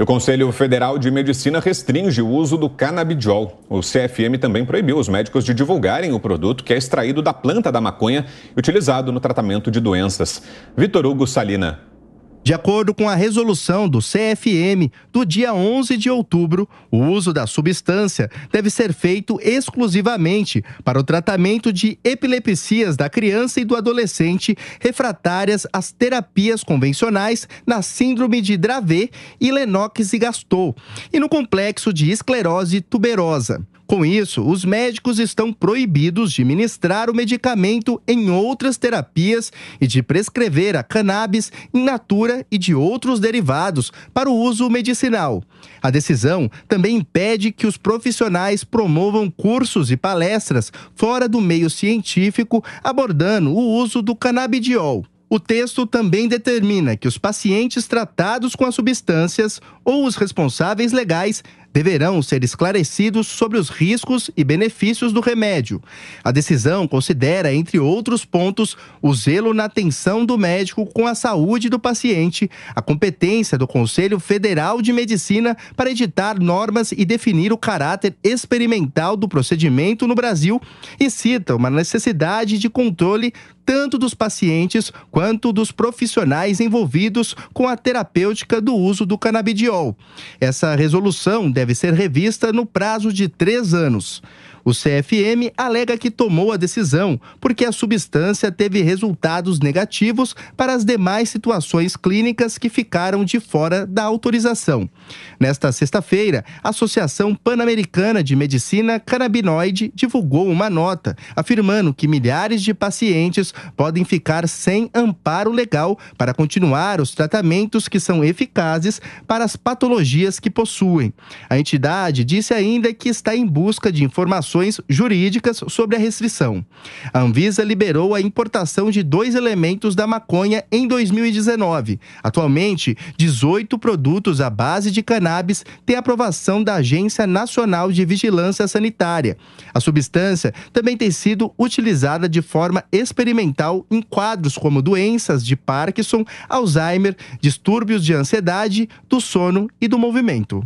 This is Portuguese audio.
O Conselho Federal de Medicina restringe o uso do canabidiol. O CFM também proibiu os médicos de divulgarem o produto que é extraído da planta da maconha e utilizado no tratamento de doenças. Vitor Hugo Salina de acordo com a resolução do CFM do dia 11 de outubro, o uso da substância deve ser feito exclusivamente para o tratamento de epilepsias da criança e do adolescente refratárias às terapias convencionais na síndrome de Dravet e Lennox-Gastaut e no complexo de esclerose tuberosa. Com isso, os médicos estão proibidos de ministrar o medicamento em outras terapias e de prescrever a cannabis in natura e de outros derivados para o uso medicinal. A decisão também impede que os profissionais promovam cursos e palestras fora do meio científico abordando o uso do canabidiol. O texto também determina que os pacientes tratados com as substâncias ou os responsáveis legais deverão ser esclarecidos sobre os riscos e benefícios do remédio. A decisão considera, entre outros pontos, o zelo na atenção do médico com a saúde do paciente, a competência do Conselho Federal de Medicina para editar normas e definir o caráter experimental do procedimento no Brasil e cita uma necessidade de controle tanto dos pacientes quanto dos profissionais envolvidos com a terapêutica do uso do canabidiol. Essa resolução deve ser revista no prazo de três anos. O CFM alega que tomou a decisão porque a substância teve resultados negativos para as demais situações clínicas que ficaram de fora da autorização. Nesta sexta-feira, a Associação Pan-Americana de Medicina Canabinoide divulgou uma nota afirmando que milhares de pacientes podem ficar sem amparo legal para continuar os tratamentos que são eficazes para as patologias que possuem. A entidade disse ainda que está em busca de informações jurídicas sobre a restrição. A Anvisa liberou a importação de dois elementos da maconha em 2019. Atualmente, 18 produtos à base de cannabis têm aprovação da Agência Nacional de Vigilância Sanitária. A substância também tem sido utilizada de forma experimental em quadros como doenças de Parkinson, Alzheimer, distúrbios de ansiedade, do sono e do movimento.